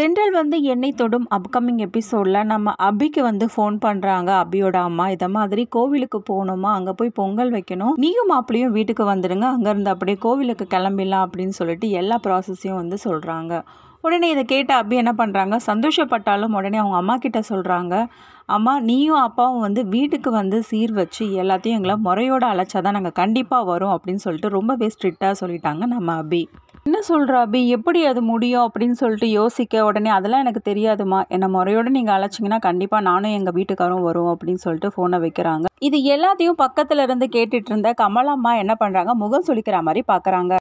திண்டல் வந்து என்னை தொடும் அப்கமிங் எபிசோடில் நம்ம அபிக்கு வந்து ஃபோன் பண்ணுறாங்க அபியோட அம்மா இதை மாதிரி கோவிலுக்கு போகணுமா அங்கே போய் பொங்கல் வைக்கணும் நீயும் மாப்பிளையும் வீட்டுக்கு வந்துடுங்க அங்கேருந்து அப்படியே கோவிலுக்கு கிளம்பிடலாம் அப்படின்னு சொல்லிட்டு எல்லா ப்ராசஸையும் வந்து சொல்கிறாங்க உடனே இதை கேட்ட அபி என்ன பண்ணுறாங்க சந்தோஷப்பட்டாலும் உடனே அவங்க அம்மா கிட்ட சொல்கிறாங்க அம்மா நீயும் அப்பாவும் வந்து வீட்டுக்கு வந்து சீர் வச்சு எல்லாத்தையும் எங்களை முறையோடு அழைச்சா தான் நாங்கள் கண்டிப்பாக வரும் அப்படின்னு சொல்லிட்டு ரொம்பவே ஸ்ட்ரிக்டாக சொல்லிட்டாங்க நம்ம அபி என்ன சொல்கிற அபி எப்படி அது முடியும் அப்படின்னு சொல்லிட்டு யோசிக்க உடனே அதெல்லாம் எனக்கு தெரியாதுமா என்னை முறையோடு நீங்கள் அழைச்சிங்கன்னா கண்டிப்பாக நானும் எங்கள் வீட்டுக்காரும் வரும் அப்படின்னு சொல்லிட்டு ஃபோனை வைக்கிறாங்க இது எல்லாத்தையும் பக்கத்தில் இருந்து கேட்டுட்டு இருந்த கமலம்மா என்ன பண்ணுறாங்க முகம் சுழிக்கிற மாதிரி பார்க்குறாங்க